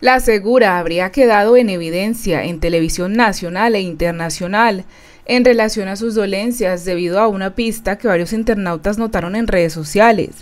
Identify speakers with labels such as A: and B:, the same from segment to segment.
A: La segura habría quedado en evidencia en televisión nacional e internacional en relación a sus dolencias debido a una pista que varios internautas notaron en redes sociales,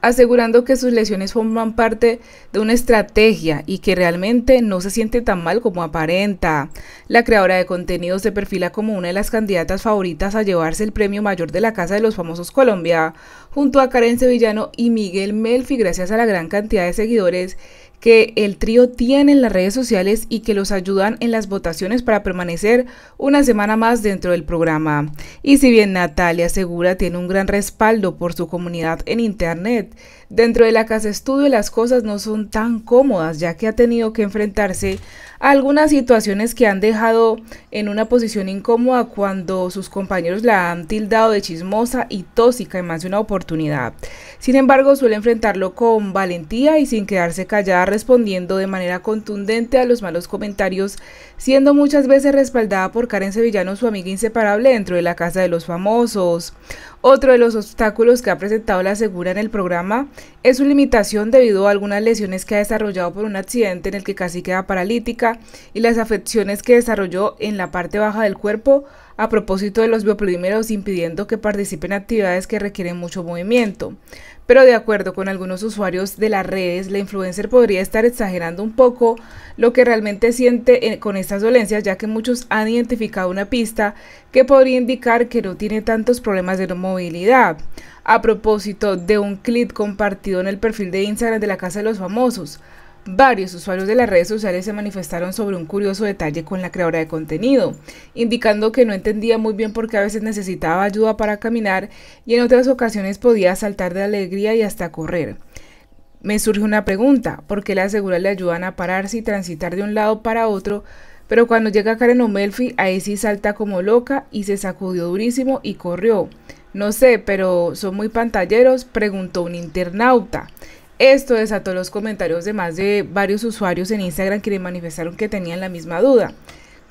A: asegurando que sus lesiones forman parte de una estrategia y que realmente no se siente tan mal como aparenta. La creadora de contenidos se perfila como una de las candidatas favoritas a llevarse el premio mayor de la Casa de los Famosos Colombia, junto a Karen Sevillano y Miguel Melfi gracias a la gran cantidad de seguidores que el trío tiene en las redes sociales y que los ayudan en las votaciones para permanecer una semana más dentro del programa. Y si bien Natalia asegura tiene un gran respaldo por su comunidad en Internet, dentro de la casa estudio las cosas no son tan cómodas ya que ha tenido que enfrentarse algunas situaciones que han dejado en una posición incómoda cuando sus compañeros la han tildado de chismosa y tóxica en más de una oportunidad. Sin embargo, suele enfrentarlo con valentía y sin quedarse callada respondiendo de manera contundente a los malos comentarios, siendo muchas veces respaldada por Karen Sevillano, su amiga inseparable dentro de la casa de los famosos. Otro de los obstáculos que ha presentado la Segura en el programa es su limitación debido a algunas lesiones que ha desarrollado por un accidente en el que casi queda paralítica y las afecciones que desarrolló en la parte baja del cuerpo a propósito de los biopolímeros impidiendo que participen en actividades que requieren mucho movimiento. Pero de acuerdo con algunos usuarios de las redes, la influencer podría estar exagerando un poco lo que realmente siente eh, con estas dolencias, ya que muchos han identificado una pista que podría indicar que no tiene tantos problemas de movilidad. A propósito de un clip compartido en el perfil de Instagram de la Casa de los Famosos, Varios usuarios de las redes sociales se manifestaron sobre un curioso detalle con la creadora de contenido, indicando que no entendía muy bien por qué a veces necesitaba ayuda para caminar y en otras ocasiones podía saltar de alegría y hasta correr. Me surge una pregunta, ¿por qué le seguridad le ayudan a pararse y transitar de un lado para otro? Pero cuando llega Karen O'Melfi, ahí sí salta como loca y se sacudió durísimo y corrió. No sé, pero son muy pantalleros, preguntó un internauta. Esto desató los comentarios de más de varios usuarios en Instagram que le manifestaron que tenían la misma duda.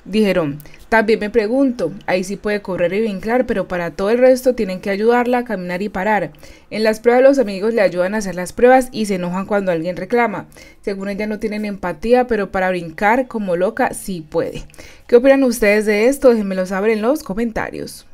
A: Dijeron, también me pregunto, ahí sí puede correr y vinclar, pero para todo el resto tienen que ayudarla a caminar y parar. En las pruebas los amigos le ayudan a hacer las pruebas y se enojan cuando alguien reclama. Según ella no tienen empatía, pero para brincar como loca sí puede. ¿Qué opinan ustedes de esto? Déjenmelo saber en los comentarios.